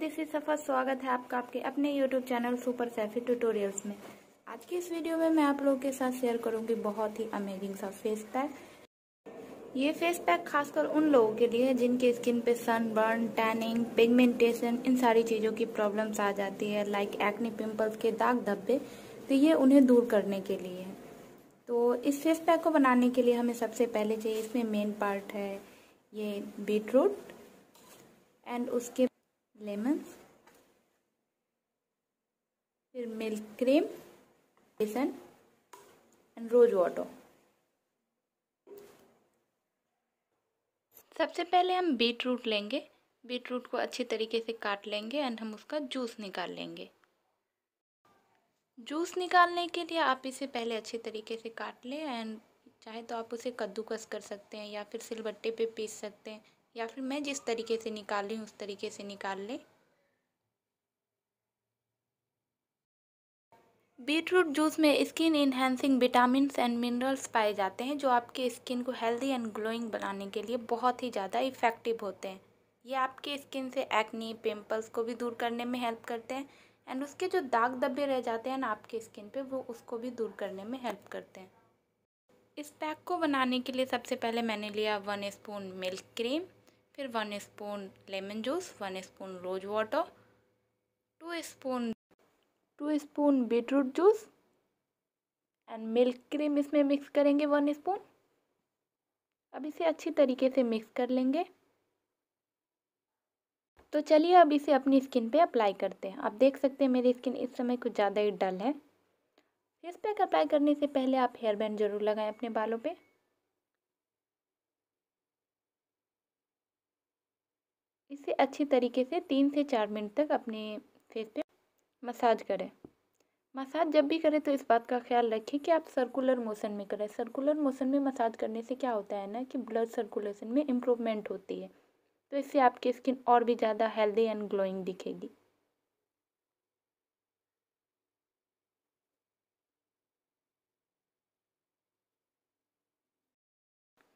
this is स्वागत है आपका आपके अपने YouTube channel super Saifi tutorials में आज की इस वीडियो में मैं आप लोगों के साथ शेयर करूंगी बहुत ही अमेजिंग सा फेस पैक ये फेस पैक खासकर उन लोगों के लिए है जिनके स्किन पे सनबर्न टैनिंग पिगमेंटेशन इन सारी चीज़ों की प्रॉब्लम्स आ जाती है लाइक एक्नी पिंपल्स के दाग धब्बे तो ये उन्हें दूर करने के लिए है तो इस फेस पैक को बनाने के लिए हमें सबसे पहले चाहिए इसमें मेन पार्ट है ये बीट रूट एंड उसके लेमन फिर मिल्क क्रीम बेसन एंड रोज वाटर सबसे पहले हम बीट रूट लेंगे बीट रूट को अच्छे तरीके से काट लेंगे एंड हम उसका जूस निकाल लेंगे जूस निकालने के लिए आप इसे पहले अच्छे तरीके से काट लें एंड चाहे तो आप उसे कद्दूकस कर सकते हैं या फिर सिलबट्टे पे पीस सकते हैं या फिर मैं जिस तरीके से निकाल रही हूँ उस तरीके से निकाल लें बीटरूट जूस में skin enhancing vitamin and minerals पाए जाते हैं जो आपके स्किन को हेल्दी एंड ग्लोइंग बनाने के लिए बहुत ही ज़्यादा इफ़ेक्टिव होते हैं ये आपके स्किन से एक्नी पिंपल्स को भी दूर करने में हेल्प करते हैं एंड उसके जो दाग दबे रह जाते हैं ना आपके स्किन पे वो उसको भी दूर करने में हेल्प करते हैं इस पैक को बनाने के लिए सबसे पहले मैंने लिया वन स्पून मिल्क क्रीम फिर one spoon lemon juice one spoon rose water two spoon two spoon beetroot juice and milk cream इसमें मिक्स करेंगे वन स्पून अब इसे अच्छी तरीके से मिक्स कर लेंगे तो चलिए अब इसे अपनी स्किन पे अप्लाई करते हैं आप देख सकते हैं मेरी स्किन इस समय कुछ ज़्यादा ही डल है फेस पैक अप्लाई करने से पहले आप हेयर बैंड जरूर लगाएं अपने बालों पे इसे अच्छी तरीके से तीन से चार मिनट तक अपने फेस पे मसाज करें मसाज जब भी करें तो इस बात का ख्याल रखें कि आप सर्कुलर मोशन में करें सर्कुलर मोशन में मसाज करने से क्या होता है ना कि ब्लड सर्कुलेशन में इम्प्रूवमेंट होती है तो इससे आपकी स्किन और भी ज़्यादा हेल्दी एंड ग्लोइंग दिखेगी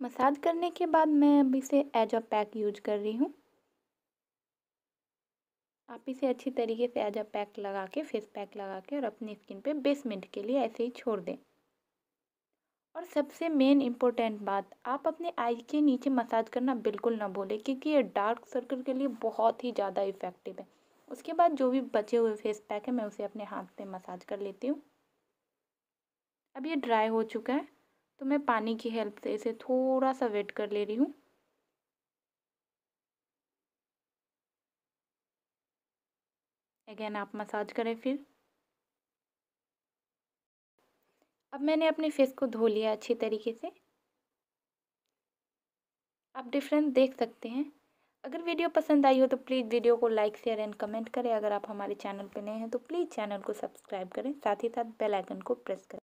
मसाज करने के बाद मैं अब इसे एज अ पैक यूज कर रही हूँ आप इसे अच्छी तरीके से आज पैक लगा के फेस पैक लगा के और अपनी स्किन पे बीस मिनट के लिए ऐसे ही छोड़ दें और सबसे मेन इम्पोर्टेंट बात आप अपने आई के नीचे मसाज करना बिल्कुल ना भूलें क्योंकि ये डार्क सर्कल के लिए बहुत ही ज़्यादा इफ़ेक्टिव है उसके बाद जो भी बचे हुए फेस पैक है मैं उसे अपने हाथ से मसाज कर लेती हूँ अब ये ड्राई हो चुका है तो मैं पानी की हेल्प से इसे थोड़ा सा वेट कर ले रही हूँ अगेन आप मसाज करें फिर अब मैंने अपने फेस को धो लिया अच्छी तरीके से आप डिफरेंस देख सकते हैं अगर वीडियो पसंद आई हो तो प्लीज़ वीडियो को लाइक शेयर एंड कमेंट करें अगर आप हमारे चैनल पर नए हैं तो प्लीज़ चैनल को सब्सक्राइब करें साथ ही साथ बेल आइकन को प्रेस करें